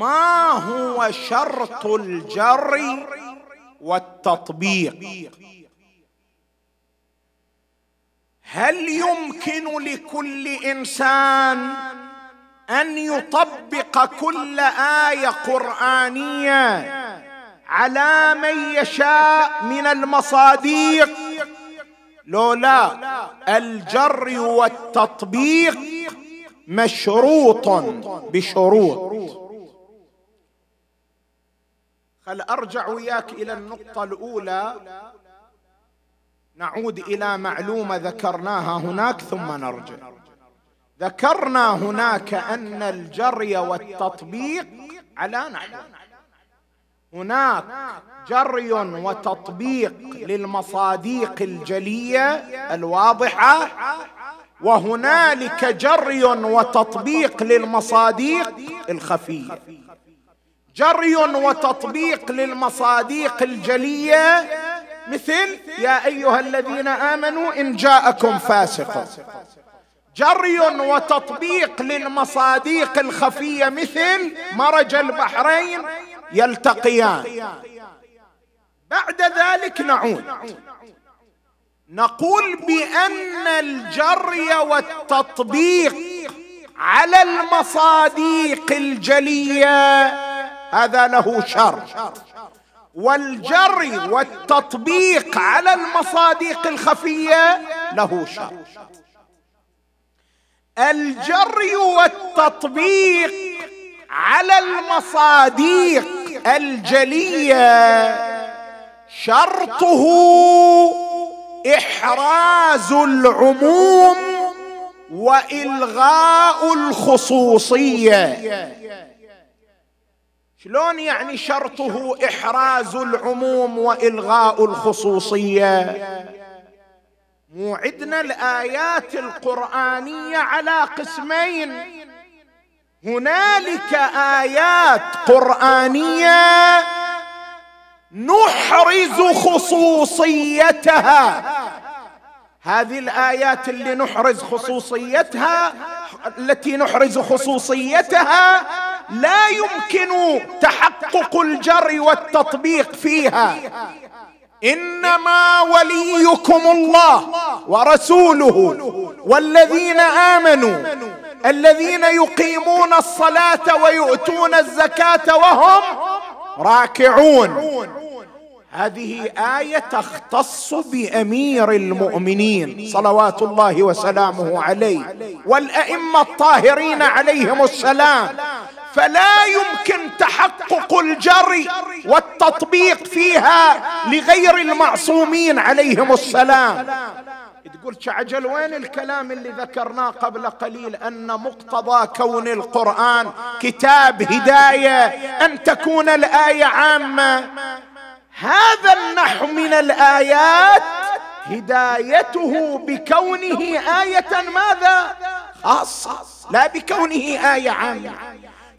ما هو شرط الجر والتطبيق هل يمكن لكل انسان ان يطبق كل ايه قرانيه على من يشاء من المصاديق لا الجر والتطبيق مشروط بشروط هل ارجع وياك الى النقطه الاولى نعود الى معلومه ذكرناها هناك ثم نرجع ذكرنا هناك ان الجري والتطبيق على نحو هناك جري وتطبيق للمصادق الجليه الواضحه وهنالك جري وتطبيق للمصادق الخفيه جري وتطبيق للمصاديق الجليه مثل يا ايها الذين امنوا ان جاءكم فاسق جري وتطبيق للمصاديق الخفيه مثل مرج البحرين يلتقيان بعد ذلك نعود نقول بان الجري والتطبيق على المصاديق الجليه هذا له شر والجري والتطبيق على المصادق الخفيه له شر الجري والتطبيق على المصادق الجليه شرطه احراز العموم والغاء الخصوصيه شلون يعني شرطه إحراز العموم وإلغاء الخصوصية موعدنا الآيات القرآنية على قسمين هنالك آيات قرآنية نحرز خصوصيتها هذه الآيات اللي نحرز خصوصيتها التي نحرز خصوصيتها لا يمكن تحقق الجر والتطبيق فيها انما وليكم الله ورسوله والذين امنوا الذين يقيمون الصلاه ويؤتون الزكاه وهم راكعون هذه ايه تختص بامير المؤمنين صلوات الله وسلامه عليه والائمه الطاهرين عليهم السلام فلا يمكن تحقق الجري والتطبيق فيها لغير المعصومين عليهم السلام تقول عجل وين الكلام اللي ذكرناه قبل قليل ان مقتضى كون القران كتاب هدايه ان تكون الايه عامه هذا النحو من الايات هدايته بكونه ايه ماذا خاصه لا بكونه ايه عامه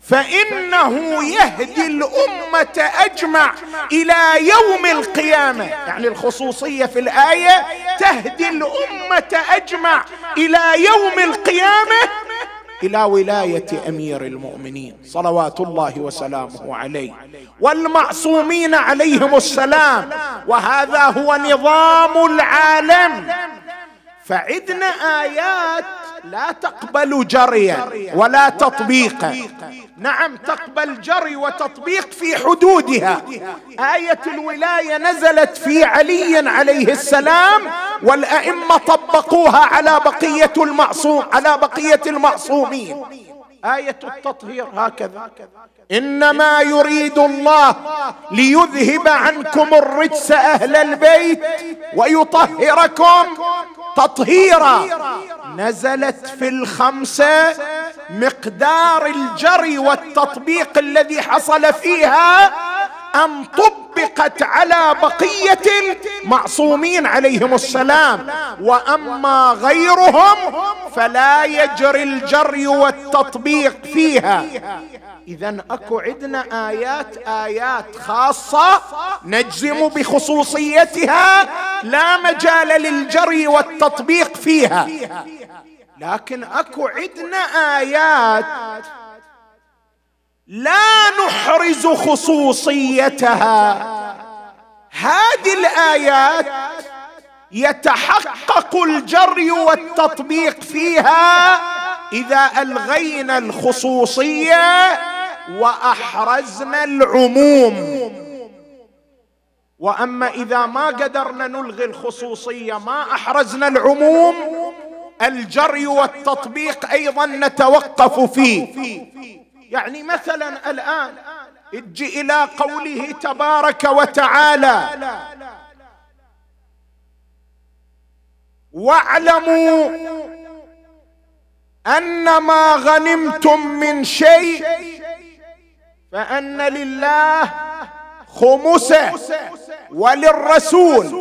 فانه يهدي الامه اجمع الى يوم القيامه يعني الخصوصيه في الايه تهدي الامه اجمع الى يوم القيامه الى ولايه امير المؤمنين صلوات الله وسلامه عليه والمعصومين عليهم السلام وهذا هو نظام العالم فعدنا ايات لا تقبل جريا ولا تطبيقا نعم تقبل جري وتطبيق في حدودها آية الولاية نزلت في علي عليه السلام والأئمة طبقوها على بقية المعصوم على بقية المعصومين آية التطهير هكذا إنما يريد الله ليذهب عنكم الرجس أهل البيت ويطهركم تطهيرا نزلت في الخمسة مقدار الجري والتطبيق الذي حصل فيها أن طبقت على بقية المعصومين عليهم السلام وأما غيرهم فلا يجري الجري والتطبيق فيها إذا أكو عندنا آيات آيات خاصة نجزم بخصوصيتها لا مجال للجري والتطبيق التطبيق فيها لكن اكو عندنا ايات لا نحرز خصوصيتها هذه الايات يتحقق الجري والتطبيق فيها اذا الغينا الخصوصيه واحرزنا العموم واما اذا ما قدرنا نلغي الخصوصيه ما احرزنا العموم الجري والتطبيق ايضا نتوقف فيه يعني مثلا الان اجي الى قوله تبارك وتعالى واعلموا ان ما غنمتم من شيء فان لله خمسه وللرسول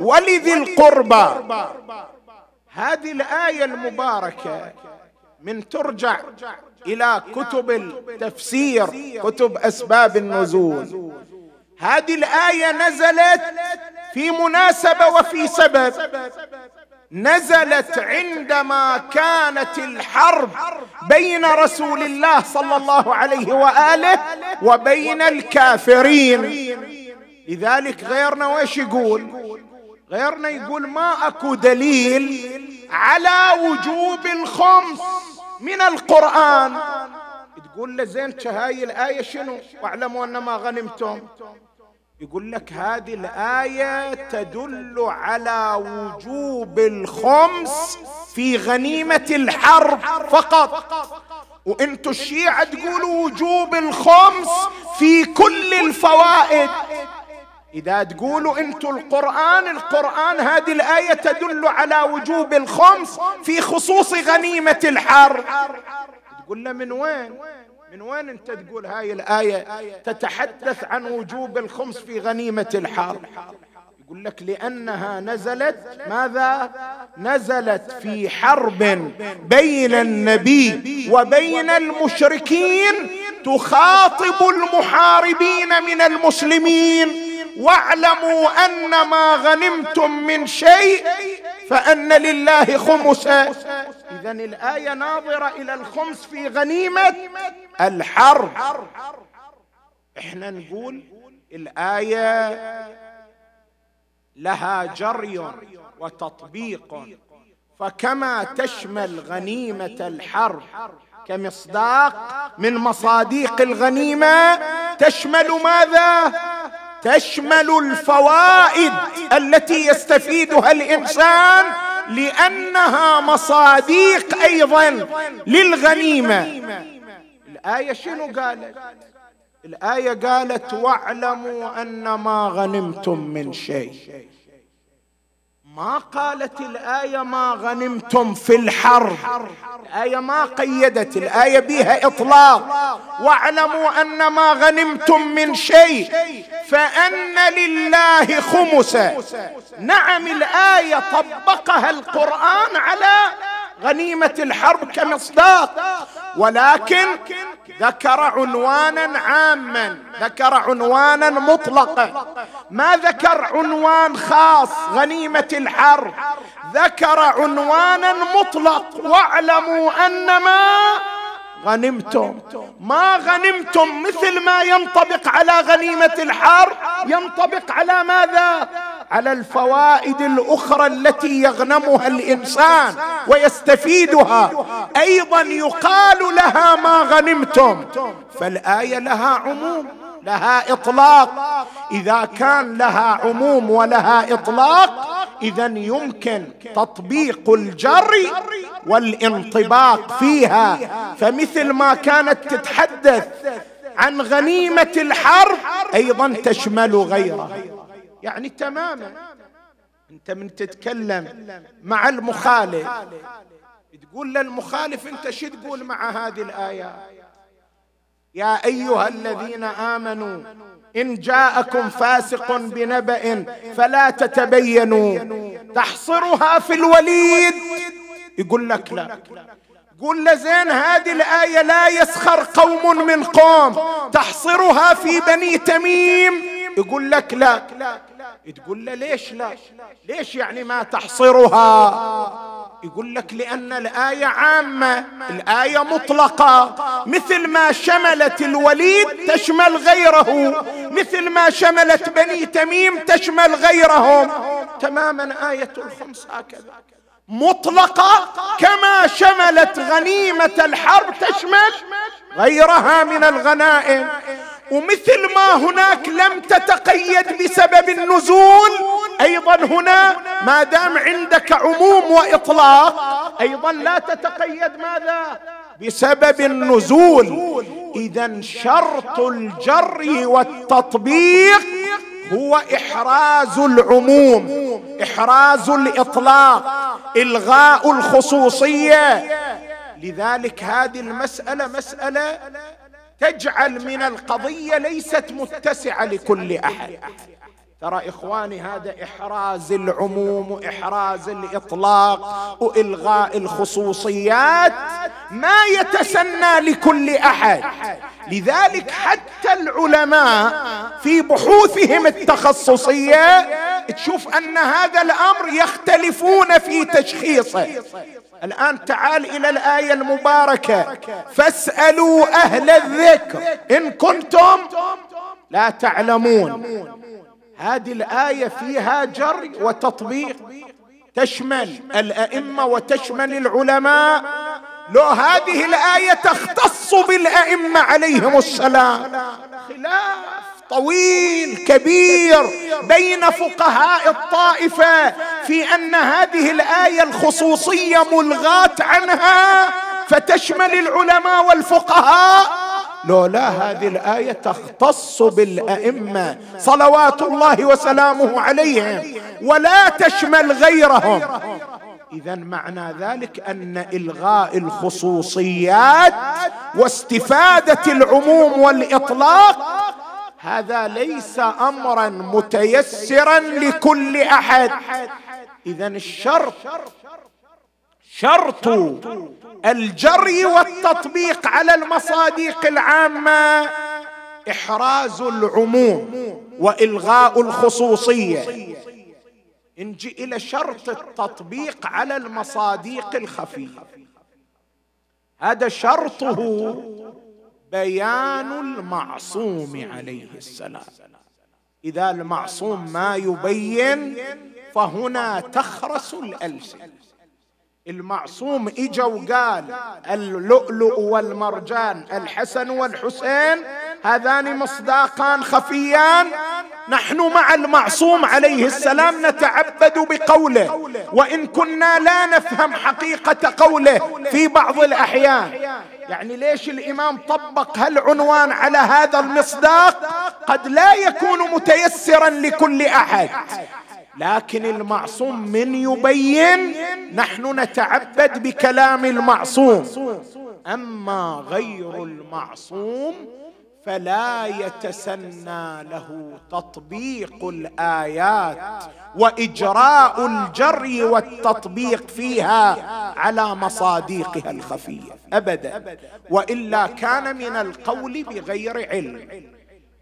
ولذي القربى هذه الايه المباركه من ترجع الى كتب التفسير كتب اسباب النزول هذه الايه نزلت في مناسبه وفي سبب نزلت عندما كانت الحرب بين رسول الله صلى الله عليه واله وبين الكافرين لذلك غيرنا وش يقول غيرنا يقول ما اكو دليل على وجوب الخمس من القرآن تقول له زين هاي الآية شنو واعلموا أنما غنمتم يقول لك هذه الآية تدل على وجوب الخمس في غنيمة الحرب فقط وانتو الشيعة تقولوا وجوب الخمس في كل الفوائد إذا تقولوا أنتم القرآن القرآن هذه الآية تدل على وجوب الخمس في خصوص غنيمة الحرب تقول له من وين من وين أنت تقول هاي الآية تتحدث عن وجوب الخمس في غنيمة الحرب يقول لك لأنها نزلت ماذا نزلت في حرب بين النبي وبين المشركين تخاطب المحاربين من المسلمين واعلموا ان ما غنمتم من شيء فان لله خمسه اذا الايه ناظره الى الخمس في غنيمه الحرب احنا نقول الايه لها جري وتطبيق فكما تشمل غنيمه الحرب كمصداق من مصاديق الغنيمه تشمل ماذا تشمل الفوائد التي يستفيدها الانسان لانها مصاديق ايضا للغنيمه الايه شنو قالت الايه قالت واعلموا ان ما غنمتم من شيء ما قالت الآية ما غنمتم في الحرب الآية ما قيدت الآية بها إطلاق واعلموا أن ما غنمتم من شيء فأن لله خمسه نعم الآية طبقها القرآن على غنيمة الحرب كمصداق ولكن ذكر عنوانا عاما ذكر عنوانا مطلقا ما ذكر عنوان خاص غنيمة الحرب ذكر عنوانا مطلق واعلموا أنما غنمتم ما غنمتم مثل ما ينطبق على غنيمة الحرب ينطبق على ماذا على الفوائد الاخرى التي يغنمها الانسان ويستفيدها ايضا يقال لها ما غنمتم فالايه لها عموم لها اطلاق اذا كان لها عموم ولها اطلاق اذا يمكن تطبيق الجر والانطباق فيها فمثل ما كانت تتحدث عن غنيمه الحرب ايضا تشمل غيرها يعني تماما انت من تتكلم مع المخالف تقول للمخالف انت شو تقول مع هذه الايه يا ايها الذين امنوا ان جاءكم فاسق بنبأ فلا تتبينوا تحصرها في الوليد يقول لك لا قل لزين هذه الآية لا يسخر قوم من قوم تحصرها في بني تميم يقول لك لا تقول له ليش لا ليش يعني ما تحصرها يقول لك لأن الآية عامة الآية مطلقة مثل ما شملت الوليد تشمل غيره مثل ما شملت بني تميم تشمل غيرهم تماما آية الخمس هكذا مطلقة كما شملت غنيمة الحرب تشمل غيرها من الغنائم ومثل ما هناك لم تتقيد بسبب النزول ايضا هنا ما دام عندك عموم واطلاق ايضا لا تتقيد ماذا بسبب النزول اذا شرط الجر والتطبيق هو احراز العموم احراز الاطلاق الغاء الخصوصيه لذلك هذه المساله مساله تجعل من القضيه ليست متسعه لكل احد ترى اخواني هذا احراز العموم واحراز الاطلاق والغاء الخصوصيات ما يتسنى لكل احد لذلك حتى العلماء في بحوثهم التخصصيه تشوف ان هذا الامر يختلفون في تشخيصه الان تعال الى الايه المباركه فاسالوا اهل الذكر ان كنتم لا تعلمون هذه الايه فيها جر وتطبيق تشمل الائمه وتشمل العلماء لو هذه الايه تختص بالائمه عليهم السلام خلاف طويل كبير بين فقهاء الطائفه في ان هذه الايه الخصوصيه ملغاه عنها فتشمل العلماء والفقهاء لولا هذه الآية تختص بالأئمة صلوات الله وسلامه عليهم ولا تشمل غيرهم إذا معنى ذلك أن إلغاء الخصوصيات واستفادة العموم والإطلاق هذا ليس امرا متيسرا لكل احد اذا الشرط شرط الجري والتطبيق على المصادق العامه احراز العموم والغاء الخصوصيه نجي الى شرط التطبيق على المصادق الخفيه هذا شرطه بيان المعصوم عليه السلام اذا المعصوم ما يبين فهنا تخرس الالسنه المعصوم اجا وقال اللؤلؤ والمرجان الحسن والحسين هذان مصداقان خفيان نحن مع المعصوم عليه السلام نتعبد بقوله وان كنا لا نفهم حقيقه قوله في بعض الاحيان يعني ليش الإمام طبق هالعنوان على هذا المصداق قد لا يكون متيسرا لكل أحد لكن المعصوم من يبين نحن نتعبد بكلام المعصوم أما غير المعصوم فلا يتسنى له تطبيق الايات واجراء الجري والتطبيق فيها على مصاديقها الخفيه ابدا والا كان من القول بغير علم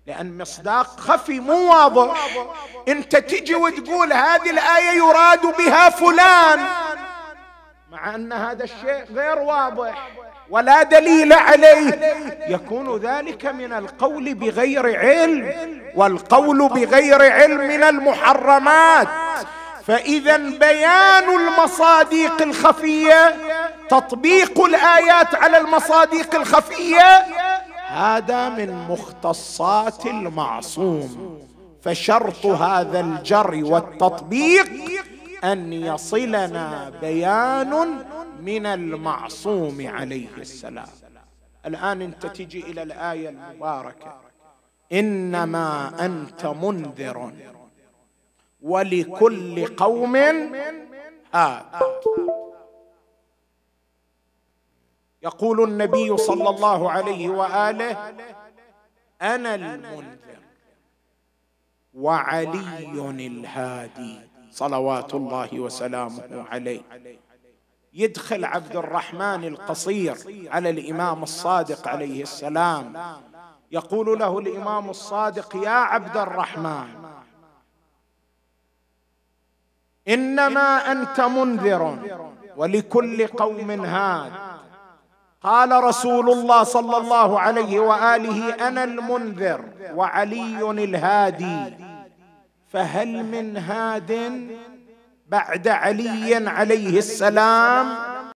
لأن مصداق خفي مو واضح أنت تجي وتقول هذه الآية يراد بها فلان مع أن هذا الشيء غير واضح ولا دليل عليه يكون ذلك من القول بغير علم والقول بغير علم من المحرمات فاذا بيان المصادق الخفيه تطبيق الايات على المصادق الخفيه هذا من مختصات المعصوم فشرط هذا الجر والتطبيق ان يصلنا بيان من المعصوم عليه السلام الان انت تجي الى الايه المباركه انما انت منذر ولكل قوم هاد يقول النبي صلى الله عليه واله انا المنذر وعلي الهادي صلوات الله وسلامه عليه يدخل عبد الرحمن القصير على الامام الصادق عليه السلام يقول له الامام الصادق يا عبد الرحمن انما انت منذر ولكل قوم هاد قال رسول الله صلى الله عليه واله انا المنذر وعلي الهادي فهل من هاد بعد علي عليه السلام